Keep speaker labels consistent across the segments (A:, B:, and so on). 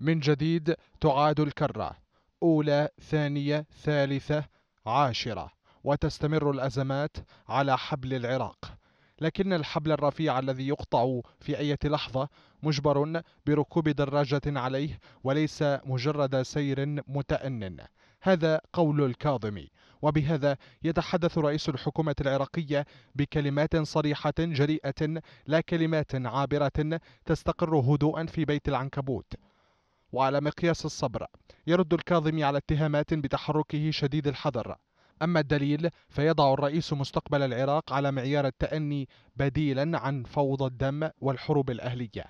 A: من جديد تعاد الكرة أولى ثانية ثالثة عاشرة وتستمر الأزمات على حبل العراق لكن الحبل الرفيع الذي يقطع في أي لحظة مجبر بركوب دراجة عليه وليس مجرد سير متأنن هذا قول الكاظمي وبهذا يتحدث رئيس الحكومة العراقية بكلمات صريحة جريئة لا كلمات عابرة تستقر هدوءا في بيت العنكبوت وعلى مقياس الصبر يرد الكاظمي على اتهامات بتحركه شديد الحذر أما الدليل فيضع الرئيس مستقبل العراق على معيار التأني بديلا عن فوضى الدم والحروب الأهلية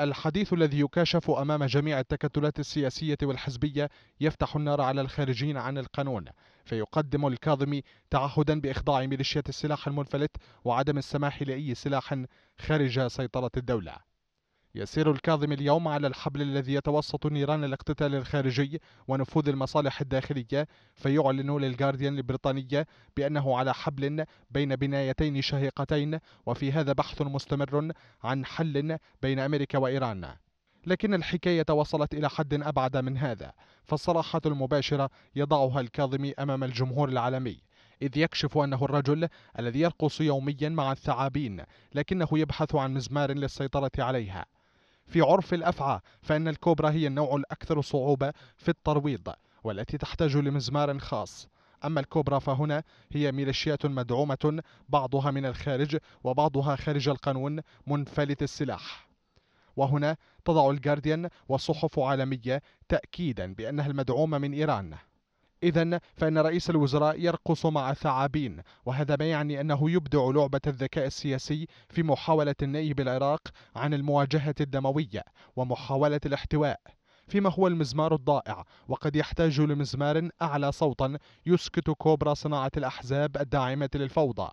A: الحديث الذي يكاشف أمام جميع التكتلات السياسية والحزبية يفتح النار على الخارجين عن القانون فيقدم الكاظمي تعهدا بإخضاع ميليشيات السلاح المنفلت وعدم السماح لأي سلاح خارج سيطرة الدولة يسير الكاظم اليوم على الحبل الذي يتوسط نيران الاقتتال الخارجي ونفوذ المصالح الداخلية فيعلن للجارديان البريطانية بأنه على حبل بين بنايتين شهيقتين وفي هذا بحث مستمر عن حل بين أمريكا وإيران لكن الحكاية وصلت إلى حد أبعد من هذا فالصراحة المباشرة يضعها الكاظمي أمام الجمهور العالمي إذ يكشف أنه الرجل الذي يرقص يوميا مع الثعابين لكنه يبحث عن مزمار للسيطرة عليها في عرف الأفعى فإن الكوبرا هي النوع الأكثر صعوبة في الترويض والتي تحتاج لمزمار خاص أما الكوبرا فهنا هي ميليشيات مدعومة بعضها من الخارج وبعضها خارج القانون منفلت السلاح وهنا تضع الجارديان وصحف عالمية تأكيدا بأنها المدعومة من إيران إذا فإن رئيس الوزراء يرقص مع ثعابين وهذا ما يعني أنه يبدع لعبة الذكاء السياسي في محاولة النأي بالعراق عن المواجهة الدموية ومحاولة الاحتواء فيما هو المزمار الضائع وقد يحتاج لمزمار أعلى صوتا يسكت كوبرا صناعة الأحزاب الداعمة للفوضى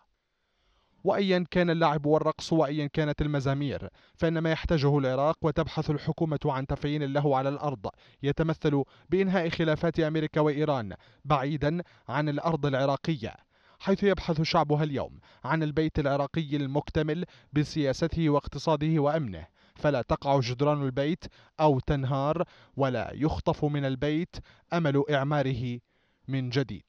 A: وأيا كان اللعب والرقص وأيا كانت المزامير فإن ما يحتاجه العراق وتبحث الحكومة عن تفعيل له على الأرض يتمثل بإنهاء خلافات أمريكا وإيران بعيدا عن الأرض العراقية حيث يبحث شعبها اليوم عن البيت العراقي المكتمل بسياسته واقتصاده وأمنه فلا تقع جدران البيت أو تنهار ولا يخطف من البيت أمل إعماره من جديد